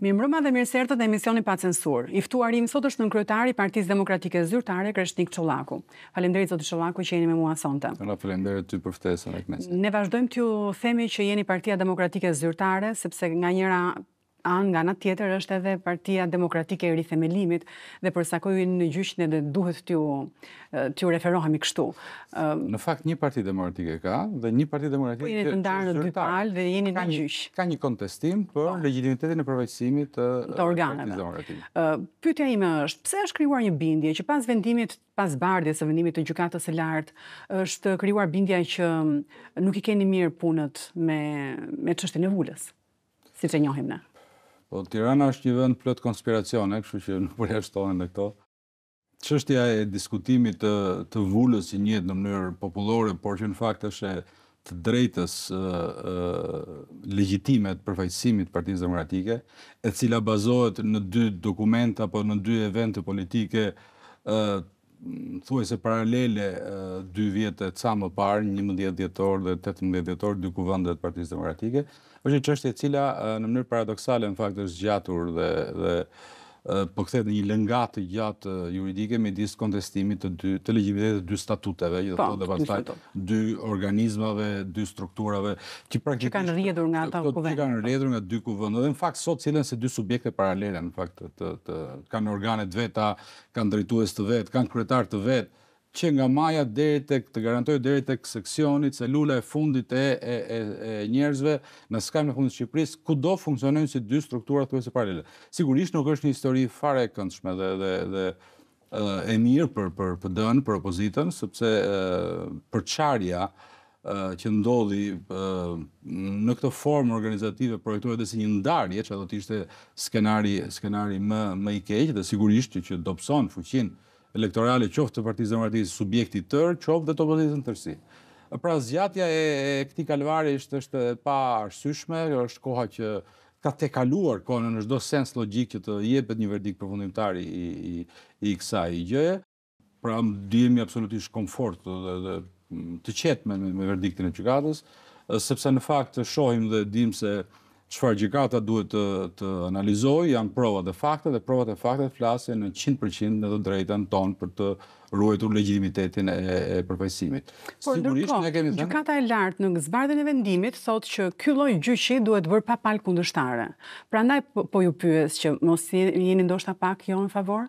Mi dhe mirësertë dhe emisioni pa censur. Iftuarim sot është në nënkryetari Partisë Demokratike Zyrtare, Kreshnik Qolaku. Falemderit, Zotë Qolaku, që jeni me mua sonte. Në falemderit ty për ftesën e Ne vazhdojmë të themi që jeni Partia Demokratike Zyrtare, sepse nga njëra anë nga në tjetër është edhe partia demokratike e rrithë dhe përsa kojë në gjyqën edhe duhet t'ju referohemi kështu. Në fakt, një parti demokratike ka dhe një parti demokratike... Po jene të ndarë në dy palë dhe jeni në gjyqë. Ka një kontestim për po. legitimitetin e përveqësimit të organet. Pytja ime është, pse është kryuar një bindje që pas vendimit, pas bardje së vendimit të gjukatës e lartë, është kryuar bindja që nuk i keni mirë punët me qështën e vullës, si që njohim në? Po, Tirana është një vend plot konspiracione, kështu që nuk përja po shtohen dhe këto. Qështja e diskutimit të, të vullës i njëtë në mënyrë populore, por që në fakt është e të drejtës uh, uh, legjitimet për partijës demokratike, e cila bazohet në dy dokumenta apo në dy eventë politike uh, thuaj se paralele dy vjetë të ca më parë, 11 djetor dhe 18 djetor, dy kuvëndet partijës demokratike, është që është e cila në mënyrë paradoxale në faktë është gjatur dhe, dhe përkthet po në një lëngat të gjatë juridike me disë kontestimit të dy, të legjimitetet të dy statuteve, po, dhe pa, dhe pastaj dy organizmave, dy strukturave, që pra kanë rrjedhur nga ata kuvendë. Që kanë rrjedhur nga dy kuvendë, dhe në fakt sot cilën se dy subjekte paralele, në fakt, të, të, kanë organet veta, kanë drejtues të vetë, kanë kryetar të vetë, që nga maja deri tek të garantoj deri tek seksioni celula e fundit e e e, e njerëzve në skajm në fund të Shqipërisë kudo funksionojnë si dy struktura thjesht paralele. Sigurisht nuk është një histori fare e këndshme dhe dhe dhe e mirë për për PD-n, për opozitën, sepse për çarja që ndodhi në këtë formë organizative projektuar edhe si një ndarje, çka do të ishte skenari skenari më më i keq dhe sigurisht që dobson fuqinë elektorale qoftë të partizë demokratisë subjekti tërë, qoftë dhe të opozitës në tërsi. Pra zjatja e këti kalvari është pa arsyshme, është koha që ka te kaluar kone në shdo sens logikë që të jepet një verdikë përfundimtari i, i, kësa i gjëje. Pra më dhemi absolutisht komfort dhe, të qetë me, me verdiktin e qëgatës, sepse në fakt shohim dhe dim se qëfar gjykata duhet të të janë provat e fakte dhe provat e fakte flasin në 100% në të drejtën tonë për të ruetur legitimitetin e, e Por Sigurisht ne kemi gjykata e lartë në zbardhjen e vendimit thotë që ky lloj gjyqi duhet vërë pa palë Pra Prandaj po, po ju pyes që mos jeni ndoshta pak jo në favor?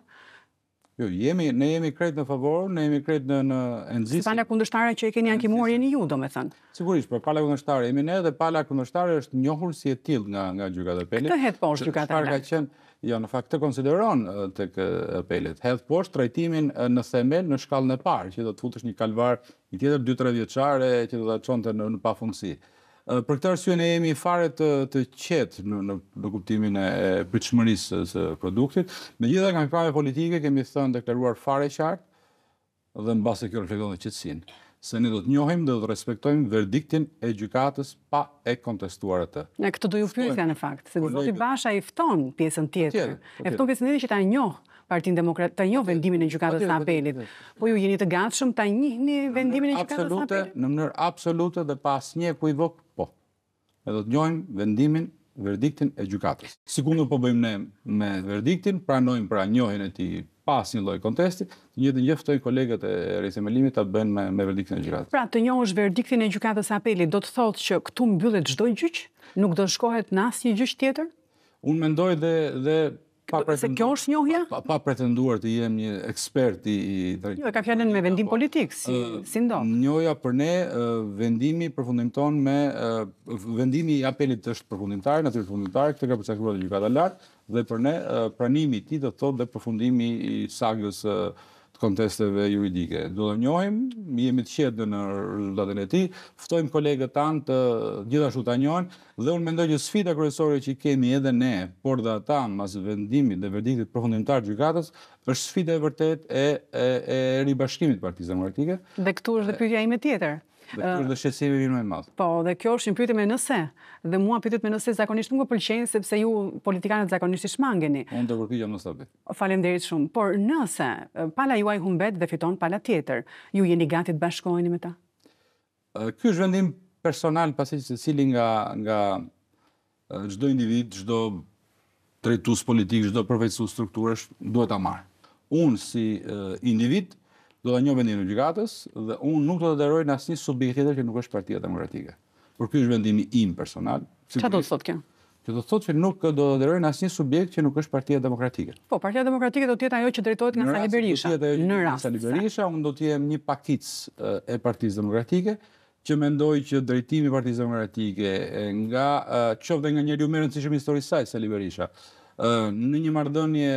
Jo, jemi, ne jemi kretë në favorë, ne jemi kretë në, në Se pala kundështare që e keni ankimuar jeni ju, do me thënë. Sigurisht, për pala kundështare jemi ne dhe pala kundështare është njohur si e tilë nga, nga gjyka dhe pelit. Këtë hetë po është gjyka dhe pelit. ka jo, në fakt të konsideron të kë pelit. Hetë po është trajtimin në themel në shkallën e parë, që do të futësh një kalvar një tjetër 2-3 vjeqare që do të qonë të në, në Për këtë arsye ne jemi fare të të qetë në në në kuptimin e pritshmërisë së produktit. Megjithëse nga krave politike kemi thënë deklaruar fare qartë dhe mbas se kjo reflekton në qetësinë se ne do të njohim dhe do të respektojmë verdiktin e gjykatës pa e kontestuar atë. Ne këtë do ju pyetja në fakt, se zoti Basha i fton pjesën tjetër. tjetër po e fton pjesën tjetër që ta njohë Partinë Demokratë, ta njoh po vendimin e gjykatës po së apelit. Po ju jeni të gatshëm ta njihni vendimin e gjykatës së apelit? Absolutë, në mënyrë absolute dhe pa asnjë ekuivok e do të njojmë vendimin, verdiktin e gjukatës. Sikun në po bëjmë ne me verdiktin, pra pra njojnë e ti pas një lojë kontesti, të njëtë njëftoj kolegët e rejtëmelimit të bëjnë me verdiktin e gjukatës. Pra të njojnë është verdiktin e gjukatës apeli, do të thotë që këtu mbyllet gjdoj gjyqë, nuk do shkohet në asë një gjyqë tjetër? Unë mendoj dhe pa pretenduar. Se kjo është njohja? Pa, pa pretenduar të jem një ekspert i... i Jo, e ka fjallin me vendim po, politik, si, uh, si ndonë. Njohja për ne, uh, vendimi përfundimton me... Uh, vendimi i apelit të është përfundimtar, në të përfundimtar, këtë ka përcakruar gjykata lart dhe për ne, uh, pranimi ti dhe dhe përfundimi i sagës... Uh, kontesteve juridike. Do të njojmë, jemi të qedë në rezultatin e ti, ftojmë kolegët tanë të gjithashtu të njojmë, dhe unë mendoj që sfida kërësore që kemi edhe ne, por dhe ata mas vendimit dhe verdiktit profundimtar gjykatës, është sfida e vërtet e, ribashkimit partizë demokratike. Dhe këtu është dhe pyetja ime tjetër. Kur do shqetësimi vin më i Po, dhe kjo është një pyetje me nëse. Dhe mua pyetet me nëse zakonisht nuk më pëlqejnë sepse ju politikanët zakonisht i shmangeni. Unë do të më Falem Faleminderit shumë. Por nëse pala juaj humbet dhe fiton pala tjetër, ju jeni gati të bashkoheni me ta? Ky është vendim personal pasi se cili nga nga çdo individ, çdo drejtues politik, çdo përveçues strukturash duhet ta marr. Unë si individ do të njohë vendimin e gjykatës dhe unë nuk do të deroj në asnjë subjekt tjetër që nuk është Partia Demokratike. Por ky është vendimi im personal. Çfarë do të thotë kjo? Që do të thotë që nuk do të deroj në asnjë subjekt që nuk është Partia Demokratike. Po, Partia Demokratike do të jetë ajo që drejtohet nga Sali Berisha. Në rast se nga Sali Berisha unë do të jem një pakic e Partisë Demokratike që mendoj që drejtimi i Partisë Demokratike nga qoftë nga njëri më rëndësishëm historisë saj Sali Berisha në një marrëdhënie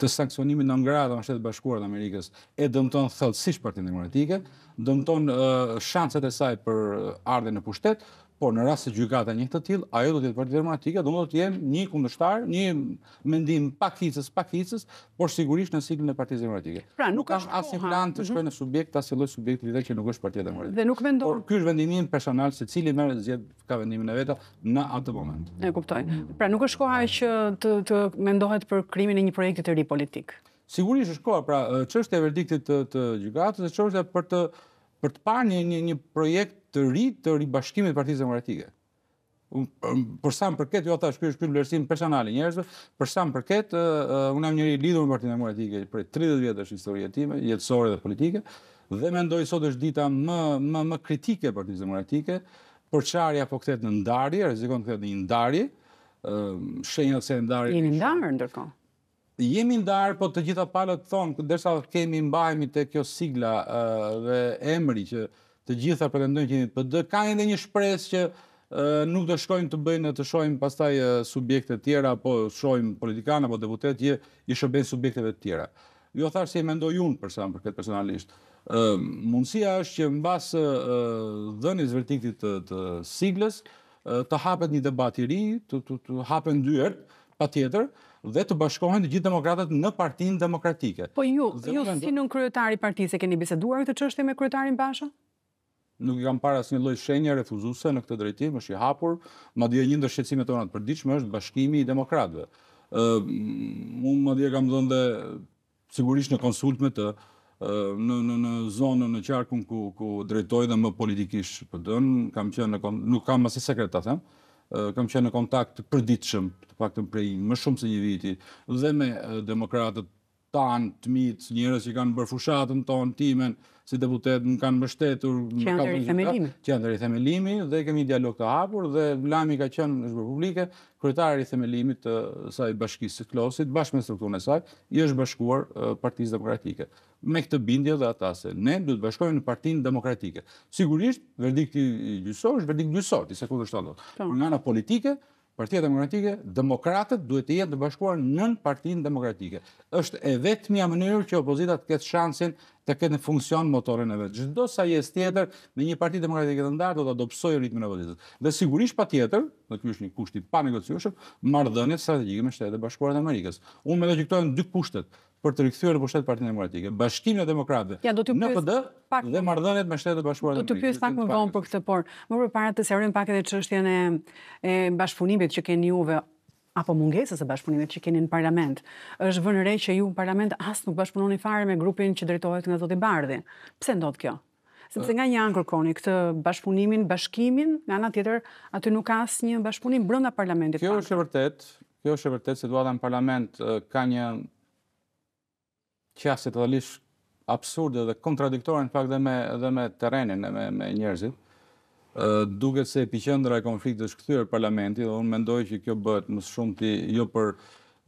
të sankcionimit në ngrada në shtetë bashkuarët Amerikës e dëmton thëllësish partinë demokratike, dëmton shanset e saj për ardhe në pushtetë, por në rast se gjykata një të tillë, ajo do të jetë vërtet dramatike, do të jetë një kundështar, një mendim pak fikës, pak fikës, por sigurisht në siglin e Partisë Demokratike. Pra nuk, është ka asnjë plan të mhm. shkojë në subjekt, asnjë subjekt të vetë që nuk është Partia Demokratike. Dhe nuk vendohë. Por ky është vendimin personal, se cili merr zgjedh ka vendimin e veta në atë moment. E kuptoj. Pra nuk është koha që të, të mendohet për krimin e një projekti të ri politik. Sigurisht është koha, pra çështja e verdiktit të, gjykatës, çështja për të për të parë një, një, një projekt të ri të ribashkimit të Partisë Demokratike. Për sa më përket, jo thash, ky është ky vlerësim personal i njerëzve, për sa më përket, uh, unë jam njëri i lidhur me Partinë Demokratike për 30 vjetësh historie time, jetësore dhe politike, dhe mendoj sot është dita më më më kritike për Partinë Demokratike, për çarja po kthehet në ndarje, rrezikon të kthehet në ndarje, ë uh, shenjat se ndarje. Një ndarje ndërkohë. Jemi ndarë, po të gjitha palët thonë, dërsa kemi mbajmi të kjo sigla dhe emri që të gjitha pretendojnë që një PD, ka edhe një shpresë që nuk të shkojmë të bëjnë, të shojmë pastaj subjekte tjera, po shojmë politikanë, po deputet, që i shëbën subjekteve tjera. Jo tharë se e mendoj unë për për këtë personalisht. Mundësia është që në basë dhënjës vertiktit të siglës, të hapet një debat i ri, të hapen pa tjetër, dhe të bashkohen të gjithë demokratët në partinë demokratike. Po ju, ju si nën kryetari partisë, keni biseduar këtë qështje me kryetarin basha? Nuk i kam para asë një loj shenja refuzuse në këtë drejtim, është i hapur, ma dhe një ndër shqecimet tonat përdiqme është bashkimi i demokratëve. Unë ma dhe kam dhënë dhe sigurisht në konsult me të, në në në zonën në qarkun ku ku drejtoj dhe më politikisht PD-n, kam qenë në nuk kam asë sekret të themë, kam qenë në kontakt përditëshëm, të pak të mprejim, më shumë se një viti, dhe me demokratët tanë, të mit, njërës që kanë bërë fushatën tonë, timen si deputet në kanë mështetur në kapën gjitha, që janë të themelimi dhe kemi dialog të hapur dhe Lami ka qenë në shkërë publike, kërëtarë i themelimit të saj bashkisë të klosit, bashkë me strukturën e saj, i është bashkuar partijës demokratike. Me këtë bindje dhe ata se ne du të bashkojmë në partijën demokratike. Sigurisht, verdikti gjysor është verdikti gjysor, të i se kërështë të po. Nga në politike, Partia Demokratike, demokratët duhet të jetë të bashkuar nën Partinë Demokratike. Është e vetmi mënyrë që opozita të ketë shansin të ketë në funksion motorin e vet. Çdo sa jesh tjetër me një parti demokratike të ndarë do ta dobësoj ritmin e votës. Dhe sigurisht patjetër, do ky është një kusht i panegociueshëm, marrdhënie strategjike me Shtetet e Bashkuara të Amerikës. Unë mendoj që këto dy kushtet për të rikthyer në pushtet Partinë Demokratike. Bashkimin i Demokratëve. Ja, PD dhe marrëdhëniet me Shtetet e Bashkuara. Do të pyes pak më vonë për këtë, por më përpara të sërim pak edhe çështjen e e bashkëpunimit që keni juve apo mungesës së bashkëpunimit që keni në parlament. Është vënë re që ju në parlament as nuk bashkëpunoni fare me grupin që drejtohet nga Zoti Bardhi. Pse ndodh kjo? Sepse nga një anë kërkoni këtë bashkëpunimin, bashkimin, nga ana tjetër aty nuk ka asnjë bashkëpunim brenda parlamentit. Kjo është e vërtet, kjo është e vërtet se duata në parlament ka një qasje dalish absurde dhe kontradiktore në fakt dhe me dhe me terrenin me me njerëzit. Ë duket se epiqendra e konfliktit është kthyer parlamenti dhe unë mendoj që kjo bëhet më shumë ti jo për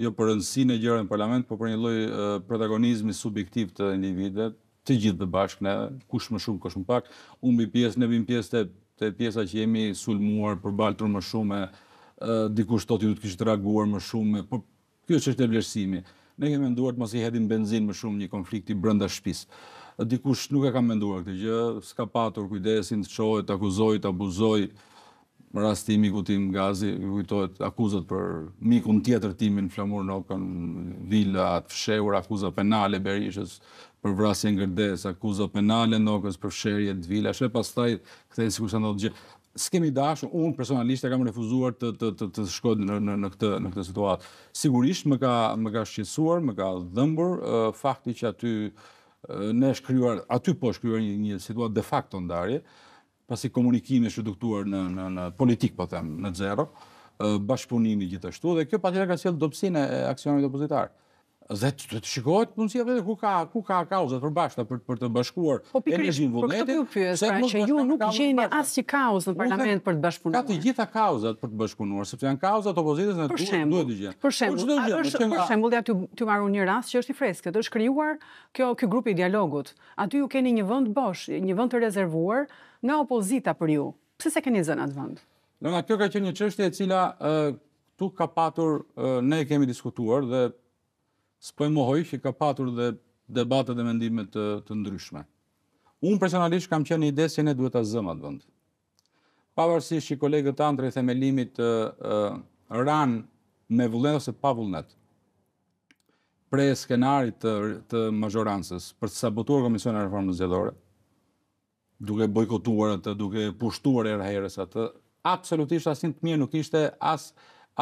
jo për rëndësinë e gjërave në parlament, por për një lloj protagonizmi subjektiv të individëve, të gjithë të bashkë ne, kush më shumë, kush më pak, unë bëj pjesë, ne bëjmë pjesë të të pjesa që jemi sulmuar, përbaltur më shumë, dikush thotë ju të kishtë reaguar më shumë, po kjo është e vlerësimi Ne kemi menduar të mos i hedhim benzin më shumë një konflikti brenda shtëpisë. Dikush nuk e ka menduar këtë gjë, s'ka patur kujdesin të çohet, të akuzojë, të abuzojë në rast timi ku tim gazi kujtohet akuzat për mikun tjetër timin Flamur Nokan vila atë fshehur akuza penale Berishës për vrasjen gërdes akuza penale Nokës për fshehje të vilash e pastaj kthehen sikur sa ndodh gjë skemi dashur un personalisht e kam refuzuar të të të të shkoj në në në këtë në këtë situatë. Sigurisht më ka më ka shqetësuar, më ka dhëmbur uh, fakti që aty uh, ne është krijuar aty po është krijuar një, një situatë de facto ndarje, pasi komunikimi është reduktuar në në në politik po them, në zero, uh, bashkëpunimi gjithashtu dhe kjo patjetër ka sjell dobësinë e aksionit opozitar dhe të të shikohet punësia vetë ku ka ku ka kauzat për bashkëta për për të bashkuar energjinë vullnetit. Po pikërisht, po se pra, që ju nuk gjeni asnjë kauzë në parlament për të bashkëpunuar. Ka të gjitha kauzat për të bashkëpunuar, sepse janë kauzat opozitës në duhet të gjen. Për shembull, për shembull, ja ti ti marrun një rast që është i freskët, është krijuar kjo ky grupi i dialogut. Aty ju keni një vend bosh, një vend të rezervuar nga opozita për ju. Pse se keni zënë atë vend? Do na kjo ka qenë një çështje e cila këtu ka patur ne kemi diskutuar dhe së pojmë që ka patur dhe debatët dhe mendimet të ndryshme. Unë personalisht kam qenë një ide se ne duhet të zëmë atë vëndë. Pavarësisht që i kolegët të andre i themelimit të ranë me vullnet ose pa vullnet, pre skenarit të mazhorancës për të sabotuar Komision e Reformës Zjedore, duke bojkotuar atë, duke pushtuar e rëherës atë, absolutisht asin të mirë nuk ishte asë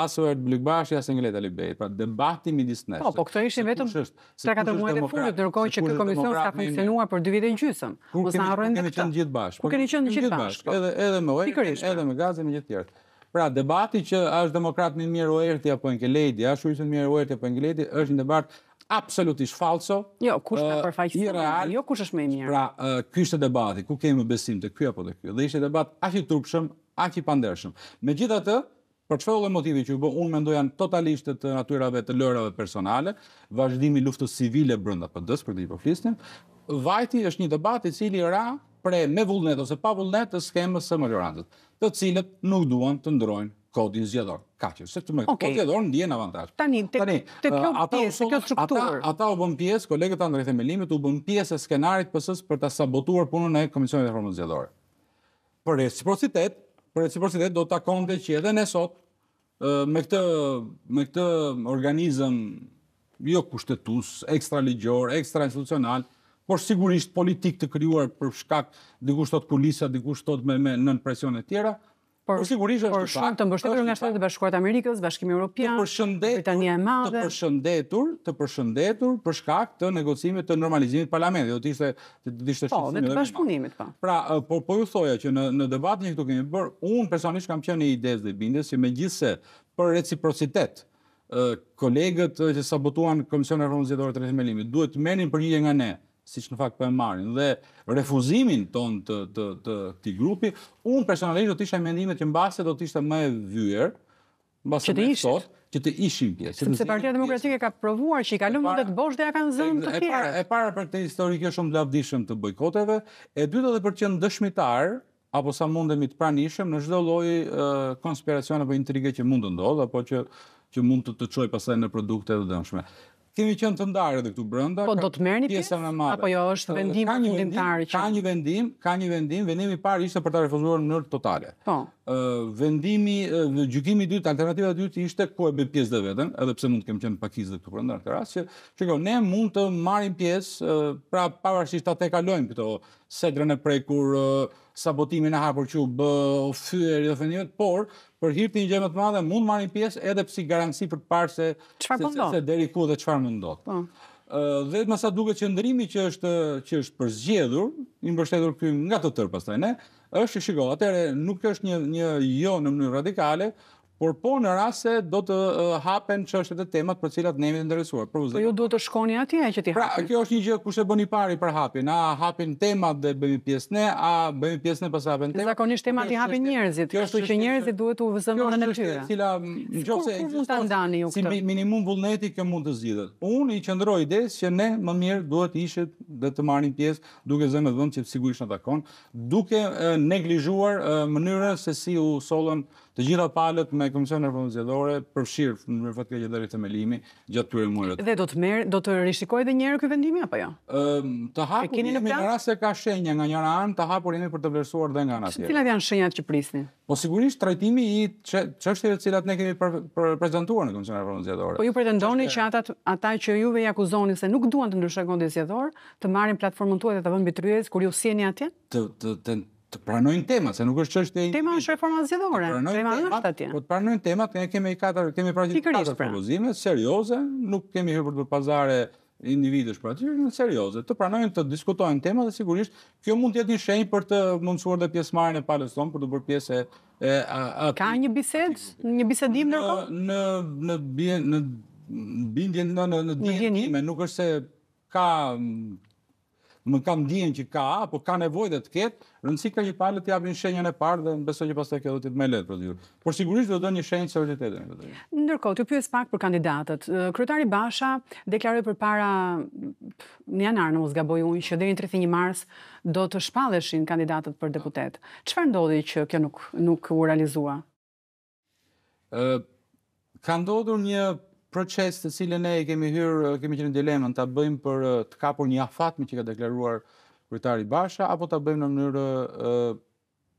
asë Erd Blikbashi, asë Ngeleta Libejt. Pra, debati mi disë nesë. Po, po, këto ishin vetëm 3-4 muajt e fundit, nërkoj që këtë komision s'ka funksionuar për 2 vite në gjysëm. Kur keni qënë gjithë bashkë. Gjith bashk, kur keni qënë gjithë bashkë. Edhe me Oerti, edhe me Gazi, me gjithë tjertë. Pra, debati që është demokrat në mirë Oerti apo Ngeleti, është ujësën mirë Oerti apo Ngeleti, është një debat absolutisht falso. Jo, kush ka përfaqësuar? Jo, kush është më i mirë? Pra, ky është debati, ku kemi besim te ky apo te ky? Dhe ishte debat aq i turpshëm, aq i pandershëm. Megjithatë, për çfarë lloj motivi që bë, unë mendoj janë totalisht të natyrave të lërave personale, vazhdimi i luftës civile brenda PD-s për këtë hipoflisni. Vajti është një debat i cili ra pre me vullnet ose pa vullnet të skemës së Malorandit, të cilët nuk duan të ndrojnë kodin zgjedhor. Kaqë, se të më okay. kodin zgjedhor ndjen avantazh. Tani te te ato se kjo struktur. Ata, ata u bën pjesë, kolegët e ndërtimit themelimit u bën pjesë e skenarit PS-s për ta sabotuar punën e komisionit të reformës zgjedhore. Për reciprocitet, për reciprocitet do të takonte që edhe ne sot me këtë me këtë organizëm jo kushtetues, ekstra ligjor, ekstra institucional, por sigurisht politik të krijuar për shkak dikush thot kulisa, dikush thot me, me nën presion e tjera, por po sigurisht është shumë të mbështetur nga Shtetet e Bashkuara të Amerikës, Bashkimi Evropian, Britania e Madhe. Të përshëndetur, të përshëndetur për shkak të negocimit të normalizimit parlamentit. Do të ishte të ishte shumë Po, të bashkëpunimit, po. Pra, po po ju thoja që në në debatin që këtu kemi bër, unë personalisht kam qenë i idezë dhe bindjes që megjithse për reciprocitet kolegët që sabotuan Komisionin e Rëndësishëm të Rrëmëlimit duhet të merrin një nga ne si që në fakt për po e marrin, dhe refuzimin ton të, të, të këti grupi, unë personalisht do të isha mendimet që në base do të ishte më e vyër, me sot, që të ishim pjesë. Sepse se Partia Demokratike ka provuar që i kanë dhe të bosh dhe a kanë zëmë të tjerë. E para për këtë histori kjo shumë lavdishëm të bojkoteve, e dytë edhe për që në dëshmitar, apo sa mundemi të pranishëm në çdo lloj uh, apo intrigë që mund të ndodhë apo që që mund të të çojë pasaj në produkte të dëmshme. Kemi qenë të ndarë edhe këtu brenda. Po do të merrni pjesë më Apo jo është vendim kundëtar që ka një vendim, ka një vendim, vendimi i parë ishte për ta refuzuar në mënyrë totale. Po. Ë vendimi në gjykimin dytë, alternativa e dytë ishte ku e bë pjesë dhe vetën, edhe pse mund të kemi qenë pakizë edhe këtu brenda në këtë rast që çka ne mund të marrim pjesë, pra pavarësisht atë kalojmë këto sedrën në prej kur sabotimin e hapur që u bë ofyer i por për hir një gjë më të madhe mund marrin pjesë edhe si garansi për të parë se po se, deri ku dhe çfarë mund ndodh. Po. Uh, dhe më sa duket që ndrimi që është që është përzgjedhur, i mbështetur nga të tërë pastaj ne, është që shiko, atëre nuk është një një jo në mënyrë radikale, por po në rase do të hapen që është të temat për cilat ne jemi të ndërësuar. Po ju do të shkoni atje e që ti hapen? Pra, kjo është një gjë kushe bë një pari për hapin. A hapin temat dhe bëmi pjesë ne, a bëmi pjesë ne pas hapen temat. Zakonisht temat i hapen njerëzit, kështu që njerëzit duhet u vëzëmë në në tyre. Cila, në gjokse, si minimum vullneti kjo mund të zidhet. Unë i qëndroj ides që ne më mirë duhet ishet dhe të marrin pjesë duke zënë dhe vëndë që sigurisht në takon, duke neglizhuar mënyrën se si u solën Të gjitha palët me Komisionin Reformës Zgjedhore përfshir në rrëfat ke gjithë themelimi gjatë këtyre muajve. Dhe do të merë, do të rishikoj edhe një herë vendimi, vendim apo jo? Ëm, të hapur keni në plan? rast se ka shenja nga njëra anë, të hapur jemi për të vlerësuar dhe nga ana tjetër. Cilat janë shenjat që prisni? Po sigurisht trajtimi i çështjeve të cilat ne kemi prezantuar në Komisionin Reformës Zgjedhore. Po ju pretendoni që ata ata që akuzoni se nuk duan të të marrin platformën tuaj dhe të vënë mbi tryezë kur ju sjeni atje? të, të të pranojnë tema, se nuk është qështë... Tema është reforma zjedhore, tema është atje. Po të pranojnë tema, ne kemi i katar, kemi pra i katar pra. propozime, serioze, nuk kemi hirë për të pazare individës për atyre, në serioze, të pranojnë të diskutojnë tema, dhe sigurisht, kjo mund të jetë një shenjë për të mundësuar dhe pjesë marën e Paleston, për të bërë pjesë e... Ka një bised, një bisedim nërko? Në në në në në bindjen, në më kam dijen që ka po ka nevoj dhe të ketë, rëndësi ka që palët të jabin shenjën e parë dhe në beso që pas të kjo do të me letë procedurë. Por sigurisht do të do një shenjë së vëritetën. Ndërko, të pjës pak për kandidatët. Kryetari Basha deklaroj për para një janar në Mosgaboj unë që dhe një 31 mars do të shpaleshin kandidatët për deputet. Qëfar ndodhi që kjo nuk, nuk u realizua? Ka ndodhur një proces të cilën ne e kemi hyrë, kemi qenë në dilemën ta bëjmë për të kapur një afat me që ka deklaruar kryetari Basha apo ta bëjmë në mënyrë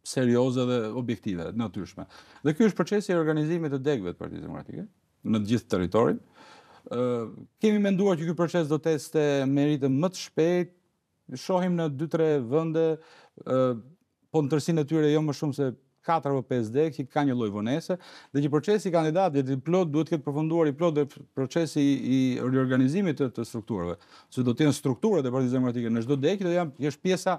serioze dhe objektive, natyrshme. Dhe ky është procesi i organizimit të degëve të Partisë Demokratike në të gjithë territorin. ë kemi menduar që ky proces do të teste meritë më të shpejt. shohim në 2-3 vende ë po ndërsinë atyre jo më shumë se 4 apo 5 dek që ka një lloj vonese dhe që procesi kandidatëve dhe plot duhet të ketë përfunduar i plot dhe procesi i riorganizimit të, të strukturave. Se do të jenë strukturat e Partisë Demokratike në çdo dek që janë pjesa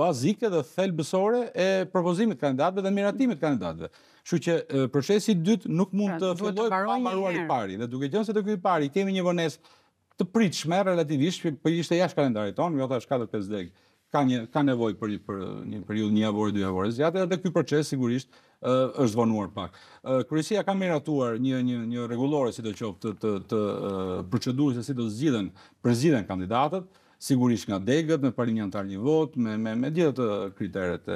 bazike dhe thelbësore e propozimit të kandidatëve dhe miratimit të kandidatëve. Kështu që procesi i dytë nuk mund pra, të fillojë pa mbaruar i pari. Dhe duke qenë se te ky i pari kemi një vonesë të pritshme relativisht, po ishte jashtë kalendarit tonë, jo tash 4-5 ditë ka nevoj ka nevojë për për një periudhë një javore, dy javore zgjatë edhe ky proces sigurisht është vonuar pak. Kërësia Kryesia ka miratuar një një një rregullore si të qoftë të të, procedurës se si do zgjidhen përzgjidhen kandidatët, sigurisht nga degët me parim një antar një vot me me me ato kriteret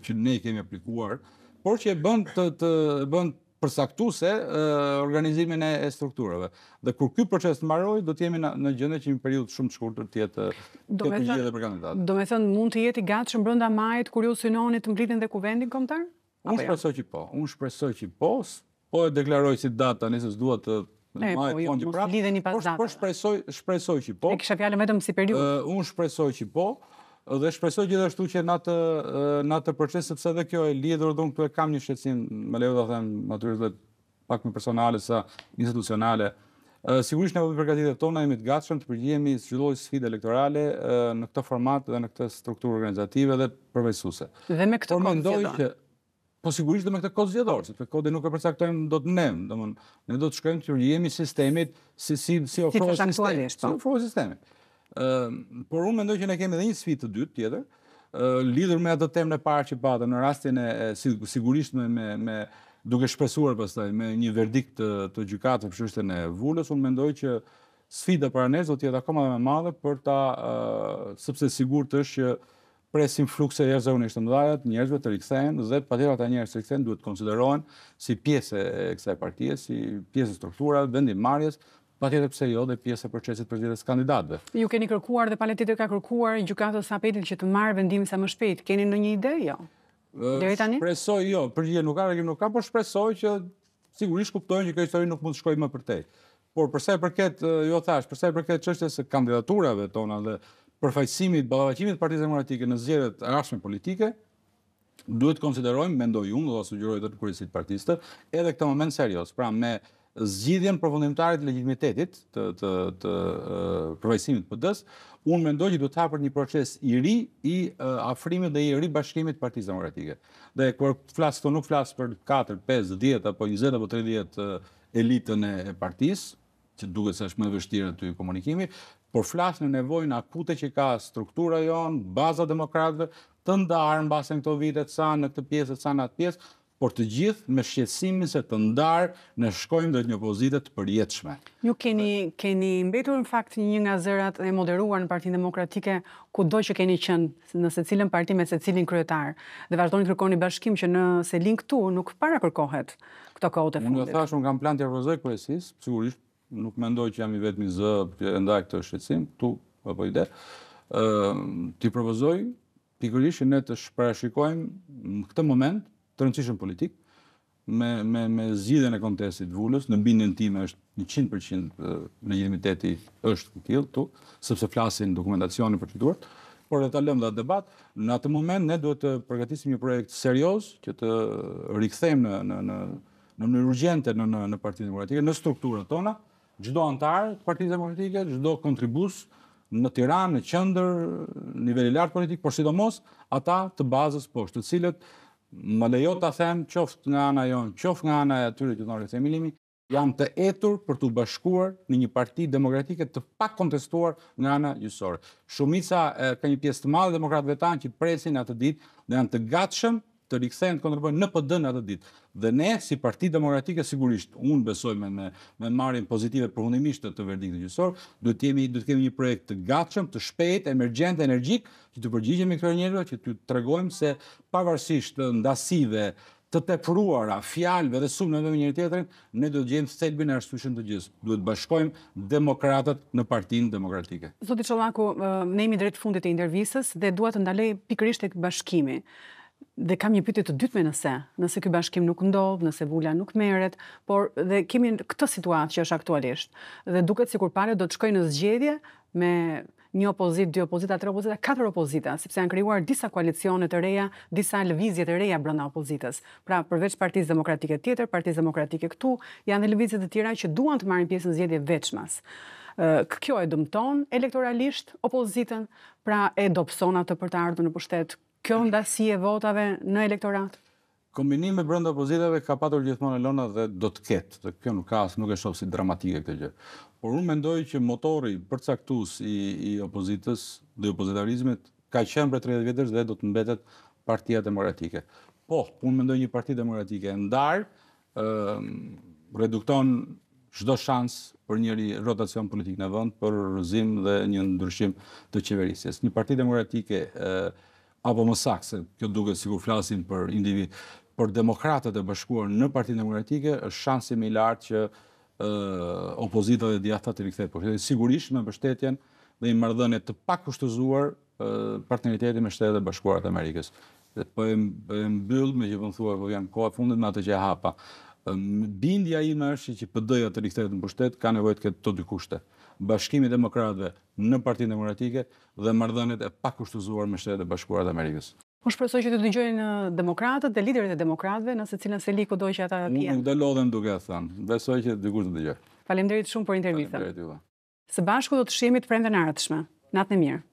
që ne kemi aplikuar, por që e bën të të bën përsaktuse organizimin e strukturave. Dhe kur ky proces të mbaroj, do të jemi në gjendje që një periudhë shumë të shkurtër të jetë do të gjithë dhe për kandidatë. Do me thënë mund të jetë i gatshëm brenda majit kur ju synoni të mblidhen dhe kuvendin kombëtar? Unë jo? shpresoj që po. Unë shpresoj që po. Po e deklaroj si data, nëse s'dua të majit po, po fondi prapë. Po, po shpresoj, shpresoj që po. E kisha fjalën vetëm si periudhë. unë shpresoj që po dhe shpresoj gjithashtu që në atë në atë proces sepse edhe kjo e lidhur dhon këtu e kam një shqetësim, më lejo ta them natyrisht pak më personale sa institucionale. Sigurisht ne të përgatitet tona jemi të gatshëm të përgjigjemi çdo lloj sfide elektorale në këtë format dhe në këtë strukturë organizative dhe përveçuese. Dhe me këtë kohë mendoj që Po sigurisht dhe me këtë kod zgjedhor, sepse kodi nuk e përcaktojmë dot ne, domthonë ne do të shkojmë të rijemi sistemit si si si ofrohet sistemi. Po. Si sistemi por unë mendoj që ne kemi edhe një sfidë të dytë tjetër, lidhur me atë temën e parë që pata në rastin e sigurisht me me me duke shpresuar pastaj me një verdikt të, të gjykatës për çështën e Vulës, unë mendoj që sfida para nesh do të jetë akoma më e madhe për ta sepse sigurt është që presim flukse jashtë zonës të mëdha, njerëzve të rikthehen dhe patjetër ata njerëz që rikthehen duhet të konsiderohen si pjesë e kësaj partie, si pjesë e strukturave vendimmarrjes, pa tjetë pse jo dhe pjesë e procesit për zhjithës kandidatëve. Ju keni kërkuar dhe paletit të ka kërkuar në gjukatës sa petit që të marë vendim sa më shpejt. Keni në një ide, jo? Dere tani? Shpresoj, jo, për gjithë nuk ka, rëgjim nuk ka, por shpresoj që sigurisht kuptojnë që kjo histori nuk mund të shkoj më për te. Por përse përket, jo thash, përse përket qështjes e kandidaturave tona dhe përfajsimit, balavacimit partizë demokratike në zjedet rashme politike, duhet konsiderojmë, mendoj unë, dhe sugjeroj të të kërësit partistë, edhe këtë moment serios, pra me zgjidhjen përvëndimtarit të legitimitetit të të të dës, të me s unë mendoj që du të hapet një proces i ri i afrimit dhe i ri bashkimit të Partisë Demokratike. Dhe kur flas të nuk flas për 4, 5, 10 apo 20 apo 30 elitën e partisë, që duket se është më e vështirë aty komunikimi, por flas në nevojën akute që ka struktura jon, baza demokratëve të ndarë në basen këto vitet sa në këtë pjesë, sa në atë pjesë, por të gjithë me shqetsimin se të ndarë në shkojmë dhe një pozitet për jetëshme. Ju keni, keni mbetur në fakt një nga zërat e moderuar në partin demokratike, ku doj që keni qënë nëse cilën parti me se cilin kryetar, dhe vazhdojnë kërkoni bashkim që në se link tu nuk para kërkohet këto kohët e fundit. Unë në thashë, unë kam plan të rëzoj kërësis, sigurisht nuk mendoj që jam i vetëmi zë për ndaj këtë shqetsim, tu, apo ide, uh, ti propozoj, pikërish ne të shprashikojmë në këtë moment, të rëndësishëm politik, me me me zgjidhjen e kontestit Vulës, në bindjen time është 100% në legitimiteti është kthill këtu, sepse flasin dokumentacioni për fituar, por dhe ta lëmë debat, në atë moment ne duhet të përgatisim një projekt serioz që të rikthejmë në në në në mënyrë urgjente në në në Partinë Demokratike, në strukturat tona, çdo antar të Partisë Demokratike, çdo kontribus në Tiranë, në qendër, në i lartë politik, por sidomos ata të bazës poshtë, të cilët më lejo të them, qoftë nga ana jonë, qoftë nga ana e atyre që nërë themilimi, janë të etur për të bashkuar në një parti demokratike të pak kontestuar nga ana gjysore. Shumica ka një pjesë të madhe demokratëve tanë që presin atë ditë dhe janë të gatshëm të rikthehen të kontrapunojnë në PD-n atë ditë. Dhe ne si Parti Demokratike sigurisht unë besoj me me, me marrin pozitive përfundimisht të, të verdiktit gjyqësor, duhet të jemi duhet të kemi një projekt të gatshëm, të shpejtë, emergjent, energjik, që të përgjigjemi këtyre njerëzve, që të tregojmë se pavarësisht ndasive, të tepruara, fjalëve dhe sumave me njëri tjetrin, ne do të gjejmë thelbin e arsyeshëm të gjithë. Duhet bashkojmë demokratët në Partinë Demokratike. Zoti Çollaku, ne jemi drejt fundit të intervistës dhe dua të ndalej pikërisht tek bashkimi. Dhe kam një pyetje të dytë me nëse, nëse ky bashkim nuk ndodh, nëse vula nuk merret, por dhe kemi këtë situatë që është aktualisht. Dhe duket sikur pare do të shkojnë në zgjedhje me një opozit, dy opozita, tre opozita, katër opozita, sepse janë krijuar disa koalicione të reja, disa lëvizje të reja brenda opozitës. Pra, përveç Partisë Demokratike tjetër, Partia Demokratike këtu, janë lëvizje të tjera që duan të marrin pjesë në zgjedhje veçmas. Ë kjo e dëmton elektoralisht opozitën, pra e dobson atë për të ardhur në pushtet kjo ndasi e votave në elektorat? Kombinim e brënda opozitave ka patur gjithmonë e lona dhe do të ketë, dhe kjo nuk ka nuk e shofë si dramatike këtë gjë. Por unë mendoj që motori përcaktus i, i opozitës dhe opozitarizmet ka qenë për 30 vjetës dhe do të mbetet partia demokratike. Po, unë mendoj një parti demokratike e ndarë, redukton shdo shansë për njëri rotacion politik në vënd, për rëzim dhe një ndryshim të qeverisjes. Një parti demokratike apo më sakë, se kjo duke si ku flasim për individ, për demokratët e bashkuar në partinë demokratike, është shansi me lartë që opozita dhe diatat të rikëthet, Por sigurisht me mbështetjen dhe i mardhën të pak kushtëzuar partneriteti me shtetet e bashkuarat Amerikës. Dhe për po e po mbyllë, me që përnë po thua, për janë kohë e fundit me atë që e hapa. Bindja ime është që PD-ja të rikëthet në bështet, ka nevojt këtë të dy kushtet bashkimi demokratëve në partinë demokratike dhe mardhënit e pakushtuzuar me shtetë e bashkurat Amerikës. Më shpresoj që të dëgjojnë demokratët dhe liderët e demokratëve nëse cilën se liku dojë që ata pjenë. Unë nuk dhe lodhen duke e thanë, besoj që dykur të dëgjojnë. Falem shumë për intervjithën. Falem derit Së bashku do të shemi të prendër në artëshme. Natë në mirë.